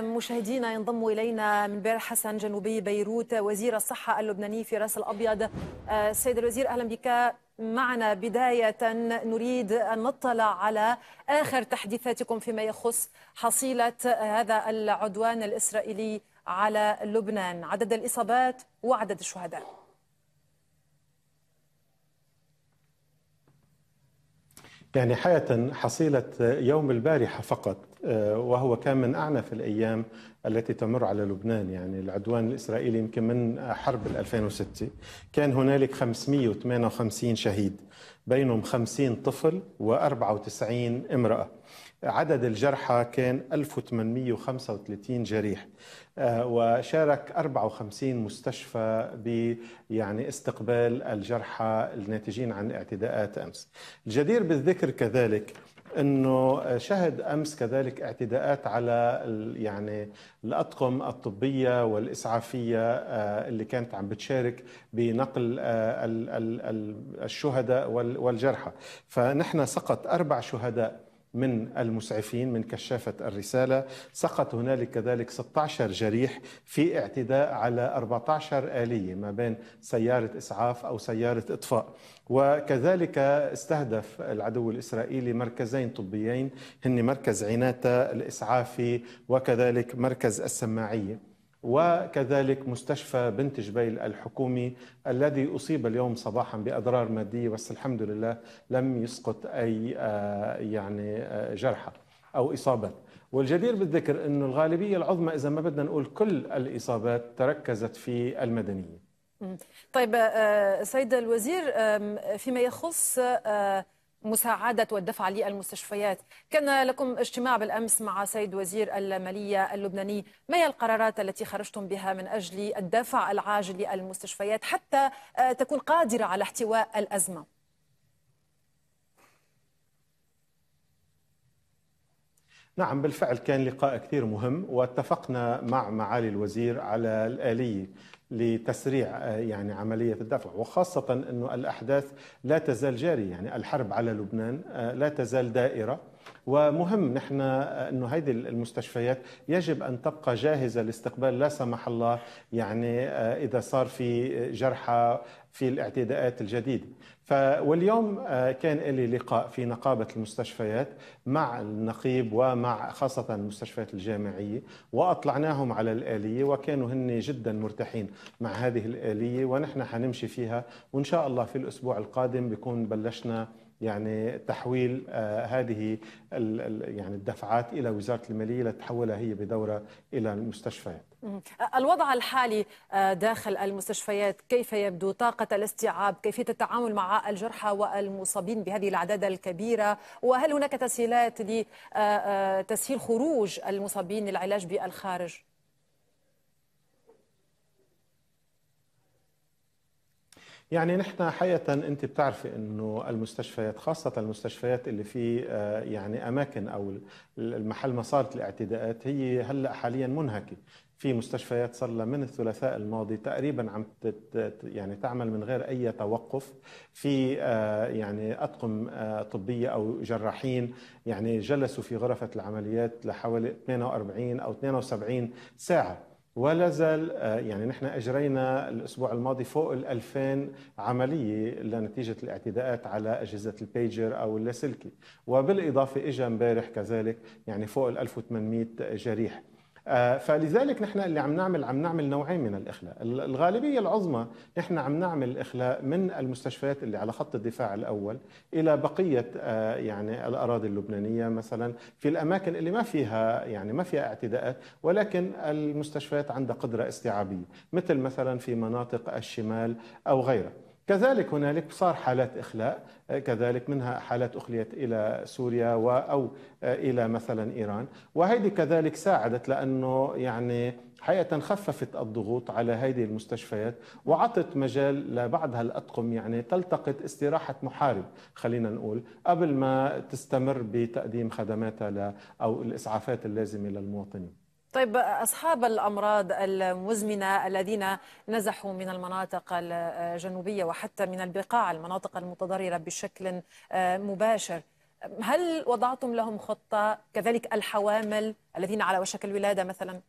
مشاهدينا ينضم الينا من بير حسن جنوبي بيروت وزير الصحه اللبناني فراس الابيض السيد آه، الوزير اهلا بك معنا بدايه نريد ان نطلع على اخر تحديثاتكم فيما يخص حصيله هذا العدوان الاسرائيلي على لبنان عدد الاصابات وعدد الشهداء يعني حياة حصيلة يوم البارحة فقط آه، وهو كان من أعنف الأيام التي تمر على لبنان يعني العدوان الإسرائيلي يمكن من حرب 2006 كان هنالك 558 شهيد بينهم 50 طفل و94 امرأة عدد الجرحى كان 1835 جريح آه، وشارك 54 مستشفى ب يعني استقبال الجرحى الناتجين عن اعتداءات امس. الجدير بالذكر كذلك انه شهد امس كذلك اعتداءات على يعني الاطقم الطبيه والاسعافيه آه، اللي كانت عم بتشارك بنقل آه، الشهداء والجرحى، فنحن سقط اربع شهداء من المسعفين من كشافة الرسالة سقط هنالك كذلك 16 جريح في اعتداء على 14 آلية ما بين سيارة إسعاف أو سيارة إطفاء وكذلك استهدف العدو الإسرائيلي مركزين طبيين هن مركز عناتة الإسعافي وكذلك مركز السماعية وكذلك مستشفى بنت جبيل الحكومي الذي أصيب اليوم صباحا بأضرار مادية بس الحمد لله لم يسقط أي آه، يعني آه، جرحى أو إصابات والجدير بالذكر أن الغالبية العظمى إذا ما بدنا نقول كل الإصابات تركزت في المدنية طيب آه، سيد الوزير فيما يخص مساعدة والدفع للمستشفيات كان لكم اجتماع بالأمس مع سيد وزير المالية اللبناني ما هي القرارات التي خرجتم بها من أجل الدفع العاجل للمستشفيات حتى آه، تكون قادرة على احتواء الأزمة نعم بالفعل كان لقاء كثير مهم واتفقنا مع معالي الوزير على الآلية لتسريع آه، يعني عملية الدفع وخاصة أن الأحداث لا تزال جارية يعني الحرب على لبنان آه، لا تزال دائرة ومهم نحن انه هذه المستشفيات يجب ان تبقى جاهزه لاستقبال لا سمح الله يعني آه، اذا صار في جرحى في الاعتداءات الجديده واليوم آه، كان لي لقاء في نقابة المستشفيات مع النقيب ومع خاصة المستشفيات الجامعية وأطلعناهم على الآلية وكانوا هن جدا مرتاحين مع هذه الآلية ونحن حنمشي فيها وإن شاء الله في الأسبوع القادم بكون بلشنا يعني تحويل آه، هذه يعني الدفعات الى وزاره الماليه لتحولها هي بدورها الى المستشفيات. آه، الوضع الحالي آه، داخل المستشفيات كيف يبدو طاقه الاستيعاب، كيفيه التعامل مع الجرحى والمصابين بهذه الاعداد الكبيره، وهل هناك تسهيلات لتسهيل خروج المصابين للعلاج بالخارج؟ يعني نحن حقيقة أنت بتعرفي أنه المستشفيات خاصة المستشفيات اللي في آه، يعني أماكن أو المحل ما صارت الاعتداءات هي هلأ حاليا منهكة في مستشفيات صار لها من الثلاثاء الماضي تقريبا عم يعني تعمل من غير اي توقف في آه، يعني اطقم آه، طبيه او جراحين يعني جلسوا في غرفه العمليات لحوالي 48 او 72 ساعه ولا زال آه، يعني نحن اجرينا الاسبوع الماضي فوق ال 2000 عمليه لنتيجه الاعتداءات على اجهزه البيجر او اللاسلكي وبالاضافه اجى امبارح كذلك يعني فوق ال 1800 جريح آه، فلذلك نحن اللي عم نعمل عم نعمل نوعين من الاخلاء الغالبيه العظمى نحن عم نعمل اخلاء من المستشفيات اللي على خط الدفاع الاول الى بقيه آه، يعني الاراضي اللبنانيه مثلا في الاماكن اللي ما فيها يعني ما فيها اعتداءات ولكن المستشفيات عندها قدره استيعابيه مثل مثلا في مناطق الشمال او غيرها كذلك هنالك صار حالات إخلاء كذلك منها حالات أخليت إلى سوريا أو إلى مثلا إيران وهيدي كذلك ساعدت لأنه يعني حقيقة خففت الضغوط على هذه المستشفيات وعطت مجال لبعض هالأطقم يعني تلتقط استراحة محارب خلينا نقول قبل ما تستمر بتقديم خدماتها أو الإسعافات اللازمة للمواطنين طيب أصحاب الأمراض المزمنة الذين نزحوا من المناطق الجنوبية وحتى من البقاع المناطق المتضررة بشكل آه، مباشر هل وضعتم لهم خطة كذلك الحوامل الذين على وشك الولادة مثلاً؟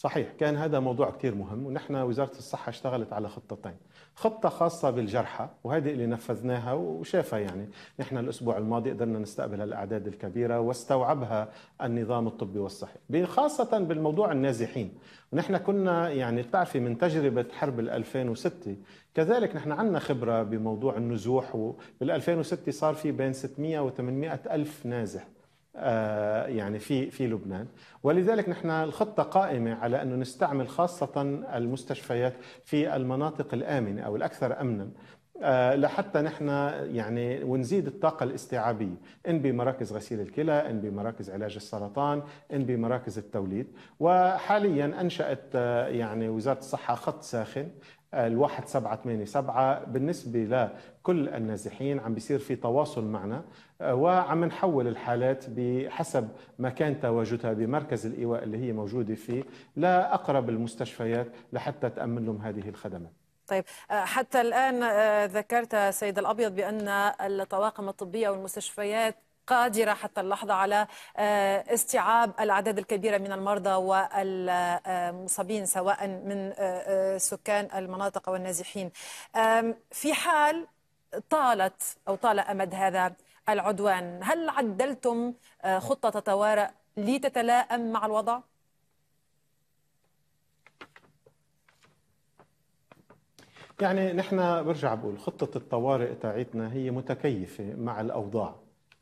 صحيح كان هذا موضوع كثير مهم ونحن وزارة الصحة اشتغلت على خطتين خطة خاصة بالجرحى وهذه اللي نفذناها وشافها يعني نحن الأسبوع الماضي قدرنا نستقبل الأعداد الكبيرة واستوعبها النظام الطبي والصحي خاصة بالموضوع النازحين ونحن كنا يعني بتعرفي من تجربة حرب 2006 كذلك نحن عندنا خبرة بموضوع النزوح وبال 2006 صار في بين 600 و 800 ألف نازح آه، يعني في في لبنان ولذلك نحن الخطه قائمه على انه نستعمل خاصه المستشفيات في المناطق الامنه او الاكثر امنا آه، لحتى نحن يعني ونزيد الطاقة الاستيعابية إن بمراكز غسيل الكلى إن بمراكز علاج السرطان إن بمراكز التوليد وحاليا أنشأت آه، يعني وزارة الصحة خط ساخن الواحد سبعة ثمانية سبعة بالنسبة لكل النازحين عم بيصير في تواصل معنا آه، وعم نحول الحالات بحسب مكان تواجدها بمركز الإيواء اللي هي موجودة فيه لأقرب المستشفيات لحتى تأمن لهم هذه الخدمات طيب آه، حتى الآن آه، ذكرت سيد الأبيض بأن الطواقم الطبية والمستشفيات قادرة حتى اللحظة على آه، استيعاب الأعداد الكبيرة من المرضى والمصابين سواء من آه، آه، سكان المناطق والنازحين في حال طالت أو طال أمد هذا العدوان هل عدلتم خطة تتوارى لتتلائم مع الوضع؟ يعني نحن برجع بقول خطة الطوارئ تاعتنا هي متكيفة مع الأوضاع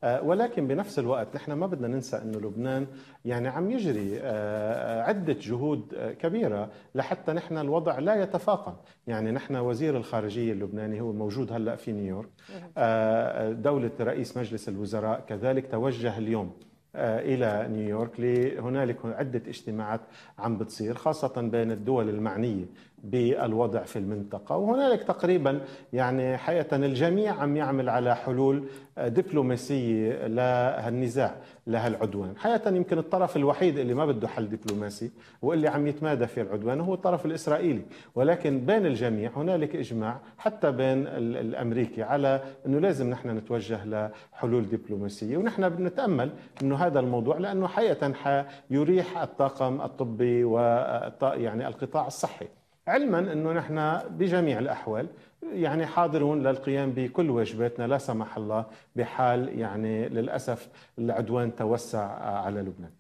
آه، ولكن بنفس الوقت نحن ما بدنا ننسى انه لبنان يعني عم يجري آه، آه، عده جهود كبيره لحتى نحن الوضع لا يتفاقم، يعني نحن وزير الخارجيه اللبناني هو موجود هلا في نيويورك نعم. دوله رئيس مجلس الوزراء كذلك توجه اليوم آه، الى نيويورك لهنالك عده اجتماعات عم بتصير خاصه بين الدول المعنيه بالوضع في المنطقه وهنالك تقريبا يعني حقيقه الجميع عم يعمل على حلول دبلوماسيه لهالنزاع لهالعدوان حقيقه يمكن الطرف الوحيد اللي ما بده حل دبلوماسي واللي عم يتمادى في العدوان هو الطرف الاسرائيلي ولكن بين الجميع هنالك اجماع حتى بين الامريكي على انه لازم نحن نتوجه لحلول دبلوماسيه ونحن بنتامل انه هذا الموضوع لانه حقيقه يريح الطاقم الطبي و يعني القطاع الصحي علما انه نحن بجميع الاحوال يعني حاضرون للقيام بكل واجباتنا لا سمح الله بحال يعني للاسف العدوان توسع على لبنان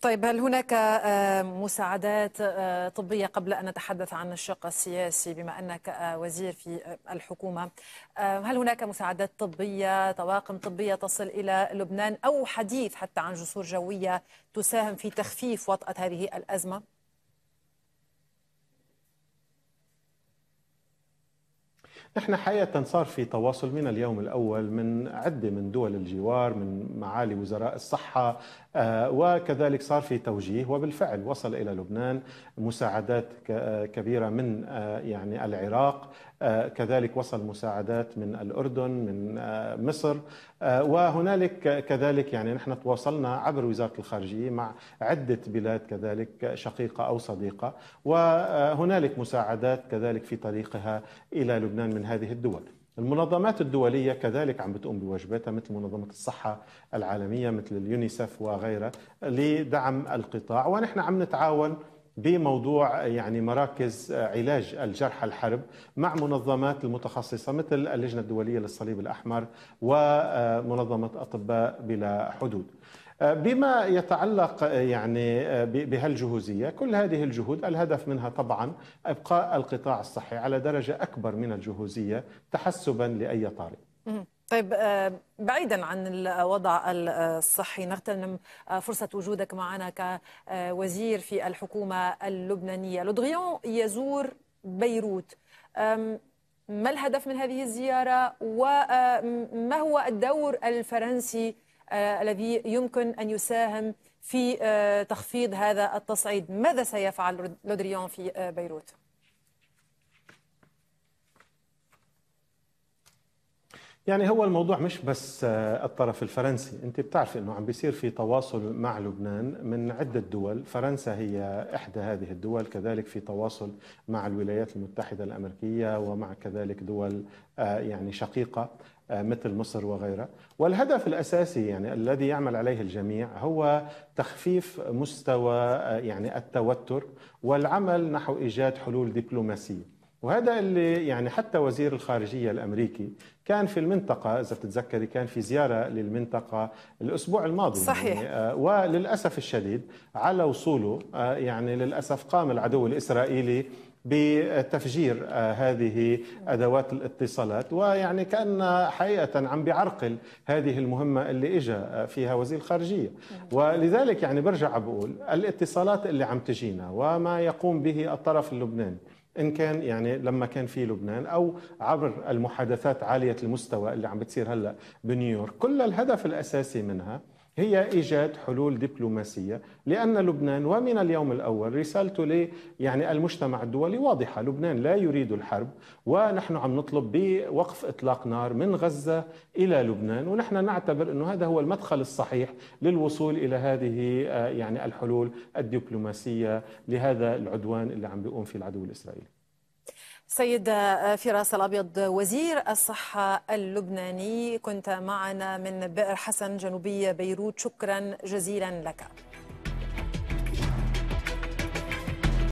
طيب هل هناك آه، مساعدات آه، طبية قبل أن نتحدث عن الشق السياسي بما أنك آه، وزير في الحكومة هل هناك مساعدات طبية طواقم طبية تصل إلى لبنان أو حديث حتى عن جسور جوية تساهم في تخفيف وطأة هذه الأزمة؟ نحن حقيقة صار في تواصل من اليوم الأول من عدة من دول الجوار من معالي وزراء الصحة آه، وكذلك صار في توجيه وبالفعل وصل الى لبنان مساعدات آه، كبيره من آه، يعني العراق كذلك وصل مساعدات من الاردن من مصر وهنالك كذلك يعني نحن تواصلنا عبر وزاره الخارجيه مع عده بلاد كذلك شقيقه او صديقه وهنالك مساعدات كذلك في طريقها الى لبنان من هذه الدول المنظمات الدولية كذلك عم بتقوم بواجباتها مثل منظمة الصحة العالمية مثل اليونيسف وغيرها لدعم القطاع ونحن عم نتعاون بموضوع يعني مراكز علاج الجرحى الحرب مع منظمات المتخصصة مثل اللجنة الدولية للصليب الأحمر ومنظمة أطباء بلا حدود آه، بما يتعلق آه، يعني آه، بهالجهوزية كل هذه الجهود الهدف منها طبعا إبقاء القطاع الصحي على درجة أكبر من الجهوزية تحسبا لأي طارئ طيب بعيدا عن الوضع الصحي نغتنم فرصة وجودك معنا كوزير في الحكومة اللبنانية لودغيون يزور بيروت ما الهدف من هذه الزيارة وما هو الدور الفرنسي آه، الذي يمكن أن يساهم في آه، تخفيض هذا التصعيد ماذا سيفعل لودريون في آه، بيروت؟ يعني هو الموضوع مش بس الطرف الفرنسي انت بتعرف انه عم بيصير في تواصل مع لبنان من عدة دول فرنسا هي احدى هذه الدول كذلك في تواصل مع الولايات المتحدة الأمريكية ومع كذلك دول يعني شقيقة آه، مثل مصر وغيرها والهدف الأساسي يعني الذي يعمل عليه الجميع هو تخفيف مستوى آه، يعني التوتر والعمل نحو إيجاد حلول دبلوماسية وهذا اللي يعني حتى وزير الخارجية الأمريكي كان في المنطقة إذا بتتذكري كان في زيارة للمنطقة الأسبوع الماضي يعني، صحيح يعني وللأسف الشديد على وصوله يعني للأسف قام العدو الإسرائيلي بتفجير آه، هذه ادوات الاتصالات ويعني كان حقيقه عم بيعرقل هذه المهمه اللي اجى آه، فيها وزير الخارجيه ولذلك يعني برجع بقول الاتصالات اللي عم تجينا وما يقوم به الطرف اللبناني ان كان يعني لما كان في لبنان او عبر المحادثات عاليه المستوى اللي عم بتصير هلا بنيويورك كل الهدف الاساسي منها هي ايجاد حلول دبلوماسيه لان لبنان ومن اليوم الاول رسالته ل يعني المجتمع الدولي واضحه، لبنان لا يريد الحرب ونحن عم نطلب بوقف اطلاق نار من غزه الى لبنان ونحن نعتبر انه هذا هو المدخل الصحيح للوصول الى هذه آه، يعني الحلول الدبلوماسيه لهذا العدوان اللي عم بيقوم فيه العدو الاسرائيلي. سيد فراس الأبيض وزير الصحة اللبناني كنت معنا من بئر حسن جنوبية بيروت شكرا جزيلا لك